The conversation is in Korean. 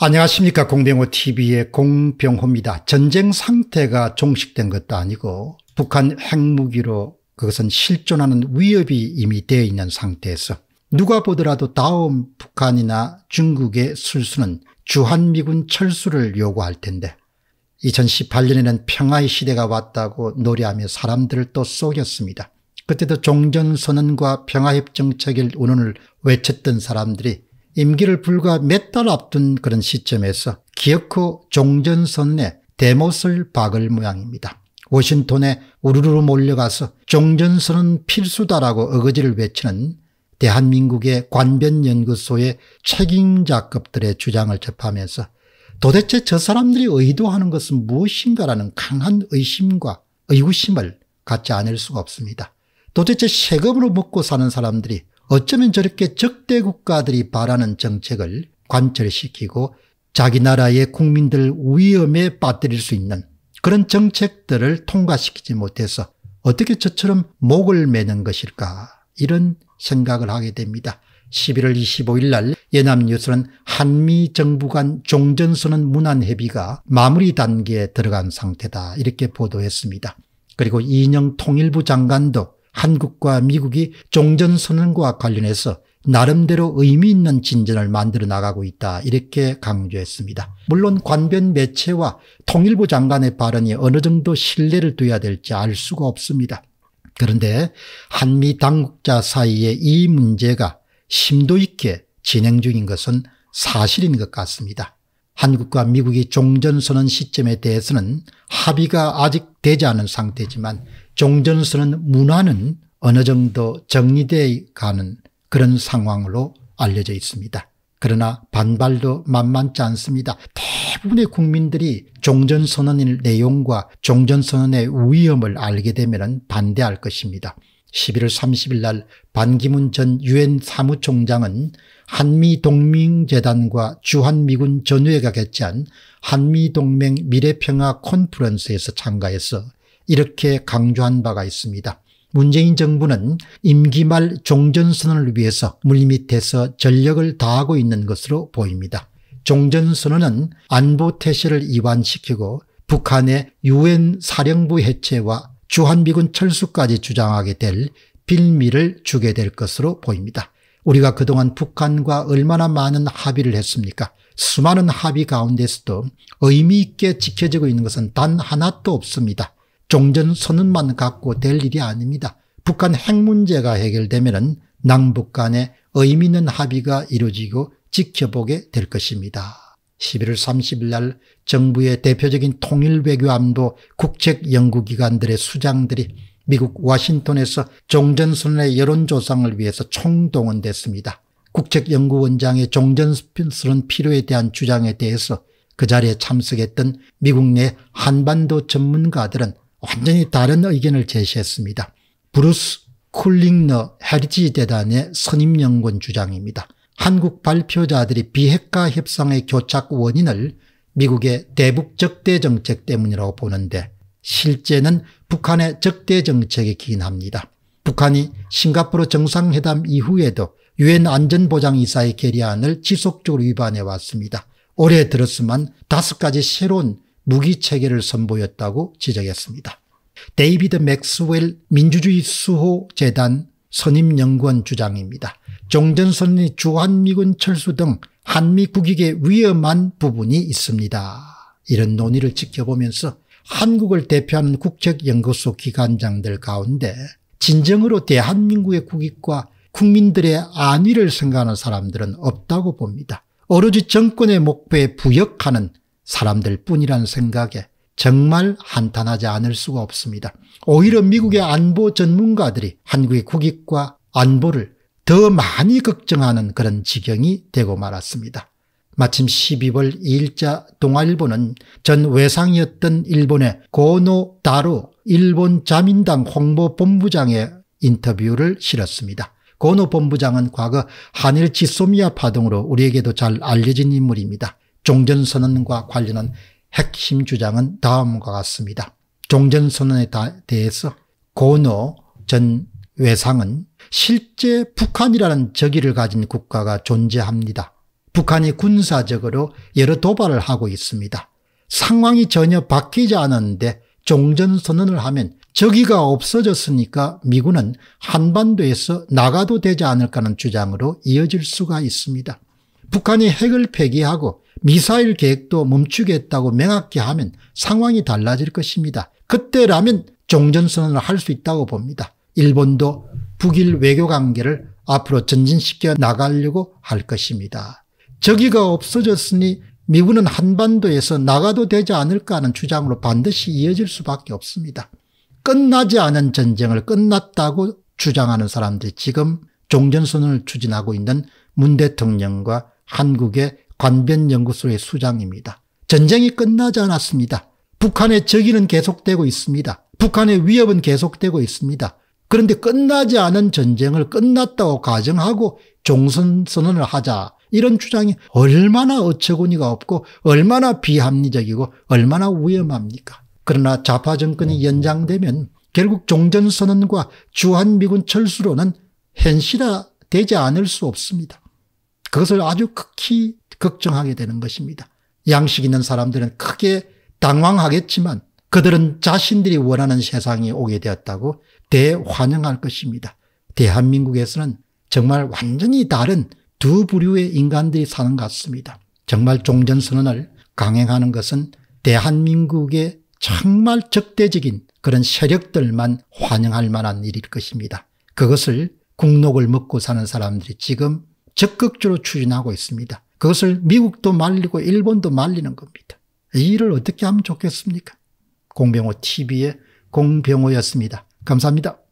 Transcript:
안녕하십니까 공병호TV의 공병호입니다. 전쟁 상태가 종식된 것도 아니고 북한 핵무기로 그것은 실존하는 위협이 이미 되어 있는 상태에서 누가 보더라도 다음 북한이나 중국의 술수는 주한미군 철수를 요구할 텐데 2018년에는 평화의 시대가 왔다고 노래하며 사람들을 또 속였습니다. 그때도 종전선언과 평화협정체결 운운을 외쳤던 사람들이 임기를 불과 몇 달 앞둔 그런 시점에서 기어코 종전선언에 대못을 박을 모양입니다. 워싱턴에 우르르 몰려가서 종전선은 필수다라고 어거지를 외치는 대한민국의 관변연구소의 책임자급들의 주장을 접하면서 도대체 저 사람들이 의도하는 것은 무엇인가라는 강한 의심과 의구심을 갖지 않을 수가 없습니다. 도대체 세금으로 먹고 사는 사람들이 어쩌면 저렇게 적대 국가들이 바라는 정책을 관철시키고 자기 나라의 국민들 위험에 빠뜨릴 수 있는 그런 정책들을 통과시키지 못해서 어떻게 저처럼 목을 매는 것일까 이런 생각을 하게 됩니다. 11월 25일 날 예남뉴스는 한미 정부 간 종전선언 문안회비가 마무리 단계에 들어간 상태다 이렇게 보도했습니다. 그리고 이인영 통일부 장관도 한국과 미국이 종전선언과 관련해서 나름대로 의미 있는 진전을 만들어 나가고 있다 이렇게 강조했습니다. 물론 관변 매체와 통일부 장관의 발언이 어느 정도 신뢰를 둬야 될지 알 수가 없습니다. 그런데 한미 당국자 사이에 이 문제가 심도 있게 진행 중인 것은 사실인 것 같습니다. 한국과 미국이 종전선언 시점에 대해서는 합의가 아직 되지 않은 상태지만 종전선언 문화는 어느 정도 정리되어 가는 그런 상황으로 알려져 있습니다. 그러나 반발도 만만치 않습니다. 대부분의 국민들이 종전선언의 내용과 종전선언의 위험을 알게 되면 반대할 것입니다. 11월 30일 날 반기문 전 유엔 사무총장은 한미동맹재단과 주한미군 전우회가 개최한 한미동맹 미래평화 콘퍼런스에서 참가해서 이렇게 강조한 바가 있습니다. 문재인 정부는 임기 말 종전선언을 위해서 물밑에서 전력을 다하고 있는 것으로 보입니다. 종전선언은 안보 태세를 이완시키고 북한의 유엔 사령부 해체와 주한미군 철수까지 주장하게 될 빌미를 주게 될 것으로 보입니다. 우리가 그동안 북한과 얼마나 많은 합의를 했습니까? 수많은 합의 가운데서도 의미 있게 지켜지고 있는 것은 단 하나도 없습니다. 종전 선언만 갖고 될 일이 아닙니다. 북한 핵 문제가 해결되면 남북 간의 의미 있는 합의가 이루어지고 지켜보게 될 것입니다. 11월 30일 날 정부의 대표적인 통일외교안보 국책연구기관들의 수장들이 미국 와싱턴에서 종전선언의 여론조상을 위해서 총동원됐습니다. 국책연구원장의 종전선언 필요에 대한 주장에 대해서 그 자리에 참석했던 미국 내 한반도 전문가들은 완전히 다른 의견을 제시했습니다. 브루스 쿨링너 헤리지 대단의 선임연구원 주장입니다. 한국 발표자들이 비핵화 협상의 교착 원인을 미국의 대북 적대 정책 때문이라고 보는데 실제는 북한의 적대 정책에 기인합니다. 북한이 싱가포르 정상회담 이후에도 유엔 안전보장이사의 결의안을 지속적으로 위반해 왔습니다. 올해 들었으면 다섯 가지 새로운 무기체계를 선보였다고 지적했습니다. 데이비드 맥스웰 민주주의 수호 재단 선임연구원 주장입니다. 종전선언 주한미군 철수 등 한미 국익에 위험한 부분이 있습니다. 이런 논의를 지켜보면서 한국을 대표하는 국책연구소 기관장들 가운데 진정으로 대한민국의 국익과 국민들의 안위를 생각하는 사람들은 없다고 봅니다. 오로지 정권의 목표에 부역하는 사람들 뿐이라는 생각에 정말 한탄하지 않을 수가 없습니다. 오히려 미국의 안보 전문가들이 한국의 국익과 안보를 더 많이 걱정하는 그런 지경이 되고 말았습니다. 마침 12월 2일자 동아일보는 전 외상이었던 일본의 고노 다루 일본 자민당 홍보본부장의 인터뷰를 실었습니다. 고노 본부장은 과거 한일 지소미아 파동으로 우리에게도 잘 알려진 인물입니다. 종전선언과 관련한 핵심 주장은 다음과 같습니다. 종전선언에 대해서 고노 전 외상은 실제 북한이라는 적의를 가진 국가가 존재합니다. 북한이 군사적으로 여러 도발을 하고 있습니다. 상황이 전혀 바뀌지 않았는데 종전선언을 하면 적의가 없어졌으니까 미군은 한반도에서 나가도 되지 않을까 하는 주장으로 이어질 수가 있습니다. 북한이 핵을 폐기하고 미사일 계획도 멈추겠다고 명확히 하면 상황이 달라질 것입니다. 그때라면 종전선언을 할 수 있다고 봅니다. 일본도 북일 외교 관계를 앞으로 전진시켜 나가려고 할 것입니다. 적이가 없어졌으니 미군은 한반도에서 나가도 되지 않을까 하는 주장으로 반드시 이어질 수밖에 없습니다. 끝나지 않은 전쟁을 끝났다고 주장하는 사람들이 지금 종전선언을 추진하고 있는 문 대통령과 한국의 관변연구소의 수장입니다. 전쟁이 끝나지 않았습니다. 북한의 적이는 계속되고 있습니다. 북한의 위협은 계속되고 있습니다. 그런데 끝나지 않은 전쟁을 끝났다고 가정하고 종선 선언을 하자 이런 주장이 얼마나 어처구니가 없고 얼마나 비합리적이고 얼마나 위험합니까? 그러나 자파 정권이 연장되면 결국 종전선언과 주한미군 철수로는 현실화 되지 않을 수 없습니다. 그것을 아주 극히 걱정하게 되는 것입니다. 양식 있는 사람들은 크게 당황하겠지만 그들은 자신들이 원하는 세상이 오게 되었다고 대환영할 것입니다. 대한민국에서는 정말 완전히 다른 두 부류의 인간들이 사는 것 같습니다. 정말 종전선언을 강행하는 것은 대한민국의 정말 적대적인 그런 세력들만 환영할 만한 일일 것입니다. 그것을 국록을 먹고 사는 사람들이 지금 적극적으로 추진하고 있습니다. 그것을 미국도 말리고 일본도 말리는 겁니다. 이 일을 어떻게 하면 좋겠습니까? 공병호 TV의 공병호였습니다. 감사합니다.